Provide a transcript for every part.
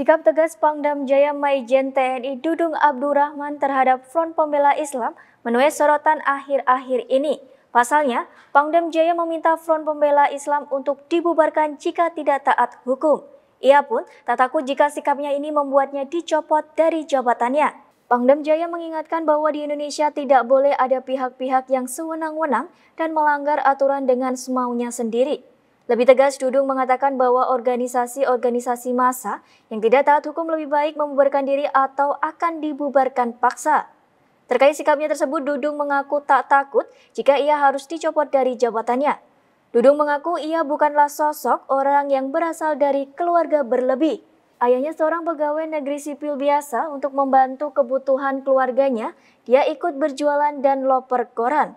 Sikap tegas Pangdam Jaya Maijen TNI Dudung Abdurrahman terhadap Front Pembela Islam menuai sorotan akhir-akhir ini. Pasalnya, Pangdam Jaya meminta Front Pembela Islam untuk dibubarkan jika tidak taat hukum. Ia pun tak takut jika sikapnya ini membuatnya dicopot dari jabatannya. Pangdam Jaya mengingatkan bahwa di Indonesia tidak boleh ada pihak-pihak yang sewenang-wenang dan melanggar aturan dengan semaunya sendiri. Lebih tegas, Dudung mengatakan bahwa organisasi-organisasi massa yang tidak taat hukum lebih baik membubarkan diri atau akan dibubarkan paksa. Terkait sikapnya tersebut, Dudung mengaku tak takut jika ia harus dicopot dari jabatannya. Dudung mengaku ia bukanlah sosok orang yang berasal dari keluarga berlebih. Ayahnya seorang pegawai negeri sipil biasa untuk membantu kebutuhan keluarganya, dia ikut berjualan dan loper koran.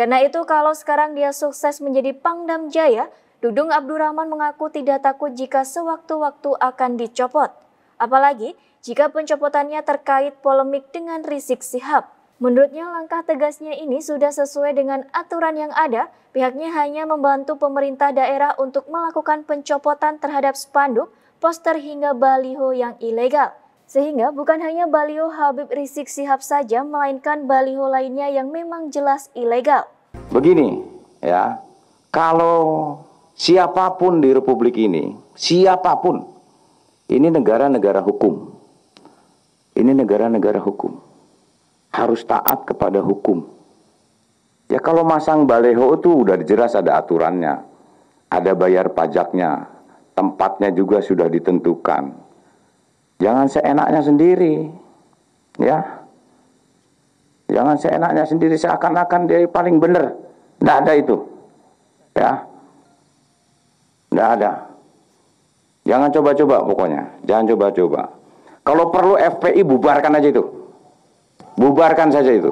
Karena itu kalau sekarang dia sukses menjadi Pangdam Jaya, Dudung Abdurrahman mengaku tidak takut jika sewaktu-waktu akan dicopot. Apalagi jika pencopotannya terkait polemik dengan Rizik Sihab. Menurutnya langkah tegasnya ini sudah sesuai dengan aturan yang ada, pihaknya hanya membantu pemerintah daerah untuk melakukan pencopotan terhadap spanduk, poster hingga baliho yang ilegal. Sehingga bukan hanya baliho Habib Rizik Sihab saja, melainkan baliho lainnya yang memang jelas ilegal. Begini ya, kalau siapapun di republik ini, siapapun. Ini negara-negara hukum. Ini negara-negara hukum. Harus taat kepada hukum. Ya kalau masang baleho itu udah jelas ada aturannya. Ada bayar pajaknya. Tempatnya juga sudah ditentukan. Jangan seenaknya sendiri. Ya. Jangan seenaknya sendiri seakan-akan dia paling benar. Tidak ada itu. Ya. Tidak ada. Jangan coba-coba pokoknya. Jangan coba-coba. Kalau perlu FPI bubarkan aja itu. Bubarkan saja itu.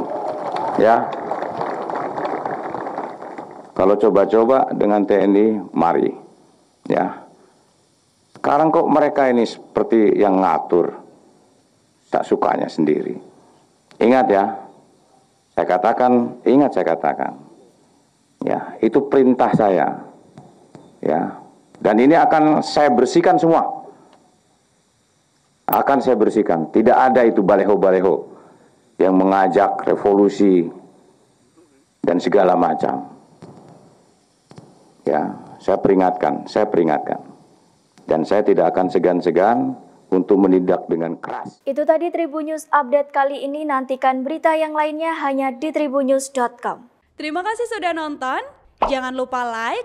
Ya. Kalau coba-coba dengan TNI, mari. Ya. Sekarang kok mereka ini seperti yang ngatur. Tak sukanya sendiri. Ingat ya. Saya katakan, ingat saya katakan. Ya, itu perintah saya. Ya, dan ini akan saya bersihkan semua. Akan saya bersihkan. Tidak ada itu baleho-baleho yang mengajak revolusi dan segala macam. Ya, saya peringatkan, saya peringatkan. Dan saya tidak akan segan-segan untuk menindak dengan keras. Itu tadi Tribun update kali ini. Nantikan berita yang lainnya hanya di tribunnews.com. Terima kasih sudah nonton. Jangan lupa like,